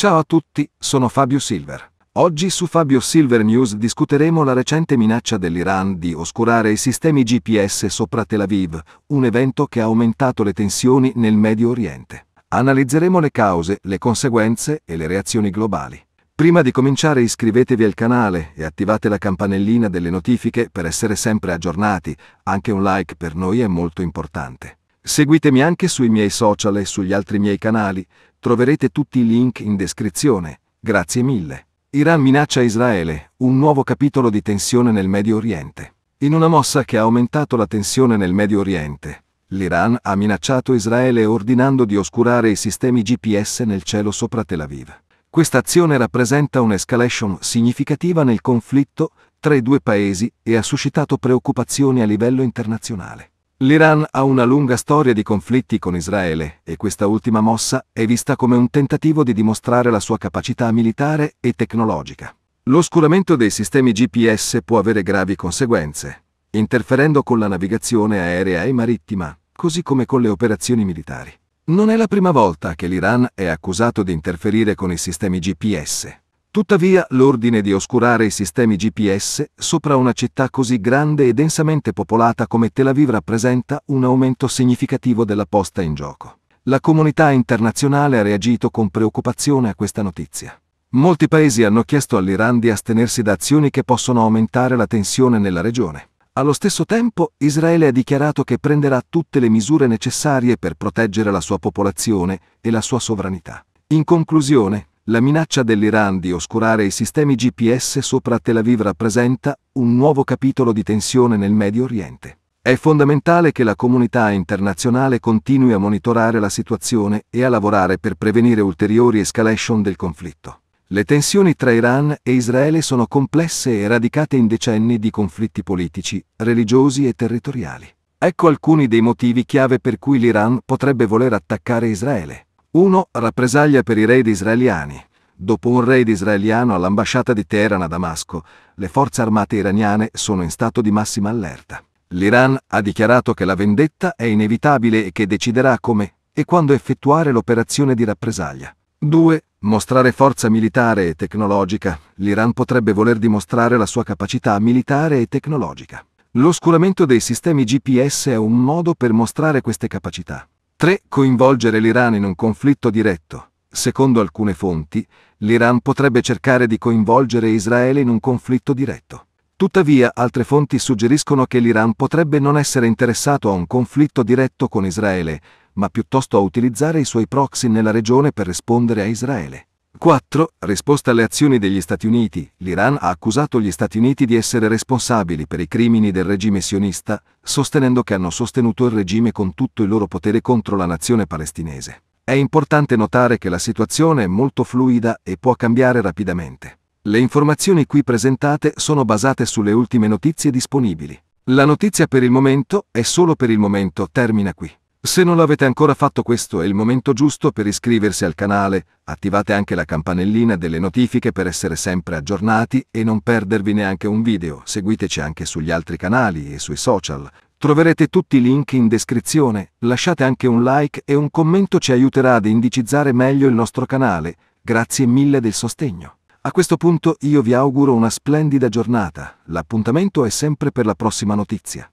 Ciao a tutti, sono Fabio Silver. Oggi su Fabio Silver News discuteremo la recente minaccia dell'Iran di oscurare i sistemi GPS sopra Tel Aviv, un evento che ha aumentato le tensioni nel Medio Oriente. Analizzeremo le cause, le conseguenze e le reazioni globali. Prima di cominciare iscrivetevi al canale e attivate la campanellina delle notifiche per essere sempre aggiornati, anche un like per noi è molto importante. Seguitemi anche sui miei social e sugli altri miei canali, Troverete tutti i link in descrizione. Grazie mille. Iran minaccia Israele, un nuovo capitolo di tensione nel Medio Oriente. In una mossa che ha aumentato la tensione nel Medio Oriente, l'Iran ha minacciato Israele ordinando di oscurare i sistemi GPS nel cielo sopra Tel Aviv. Questa azione rappresenta un'escalation significativa nel conflitto tra i due paesi e ha suscitato preoccupazioni a livello internazionale. L'Iran ha una lunga storia di conflitti con Israele e questa ultima mossa è vista come un tentativo di dimostrare la sua capacità militare e tecnologica. L'oscuramento dei sistemi GPS può avere gravi conseguenze, interferendo con la navigazione aerea e marittima, così come con le operazioni militari. Non è la prima volta che l'Iran è accusato di interferire con i sistemi GPS. Tuttavia, l'ordine di oscurare i sistemi GPS sopra una città così grande e densamente popolata come Tel Aviv rappresenta un aumento significativo della posta in gioco. La comunità internazionale ha reagito con preoccupazione a questa notizia. Molti paesi hanno chiesto all'Iran di astenersi da azioni che possono aumentare la tensione nella regione. Allo stesso tempo, Israele ha dichiarato che prenderà tutte le misure necessarie per proteggere la sua popolazione e la sua sovranità. In conclusione, la minaccia dell'Iran di oscurare i sistemi GPS sopra Tel Aviv rappresenta un nuovo capitolo di tensione nel Medio Oriente. È fondamentale che la comunità internazionale continui a monitorare la situazione e a lavorare per prevenire ulteriori escalation del conflitto. Le tensioni tra Iran e Israele sono complesse e radicate in decenni di conflitti politici, religiosi e territoriali. Ecco alcuni dei motivi chiave per cui l'Iran potrebbe voler attaccare Israele. 1. Rappresaglia per i raid israeliani. Dopo un raid israeliano all'ambasciata di Teheran a Damasco, le forze armate iraniane sono in stato di massima allerta. L'Iran ha dichiarato che la vendetta è inevitabile e che deciderà come e quando effettuare l'operazione di rappresaglia. 2. Mostrare forza militare e tecnologica. L'Iran potrebbe voler dimostrare la sua capacità militare e tecnologica. L'oscuramento dei sistemi GPS è un modo per mostrare queste capacità. 3. Coinvolgere l'Iran in un conflitto diretto. Secondo alcune fonti, l'Iran potrebbe cercare di coinvolgere Israele in un conflitto diretto. Tuttavia, altre fonti suggeriscono che l'Iran potrebbe non essere interessato a un conflitto diretto con Israele, ma piuttosto a utilizzare i suoi proxy nella regione per rispondere a Israele. 4. Risposta alle azioni degli Stati Uniti. L'Iran ha accusato gli Stati Uniti di essere responsabili per i crimini del regime sionista, sostenendo che hanno sostenuto il regime con tutto il loro potere contro la nazione palestinese. È importante notare che la situazione è molto fluida e può cambiare rapidamente. Le informazioni qui presentate sono basate sulle ultime notizie disponibili. La notizia per il momento e solo per il momento termina qui. Se non l'avete ancora fatto questo è il momento giusto per iscriversi al canale, attivate anche la campanellina delle notifiche per essere sempre aggiornati e non perdervi neanche un video, seguiteci anche sugli altri canali e sui social. Troverete tutti i link in descrizione, lasciate anche un like e un commento ci aiuterà ad indicizzare meglio il nostro canale, grazie mille del sostegno. A questo punto io vi auguro una splendida giornata, l'appuntamento è sempre per la prossima notizia.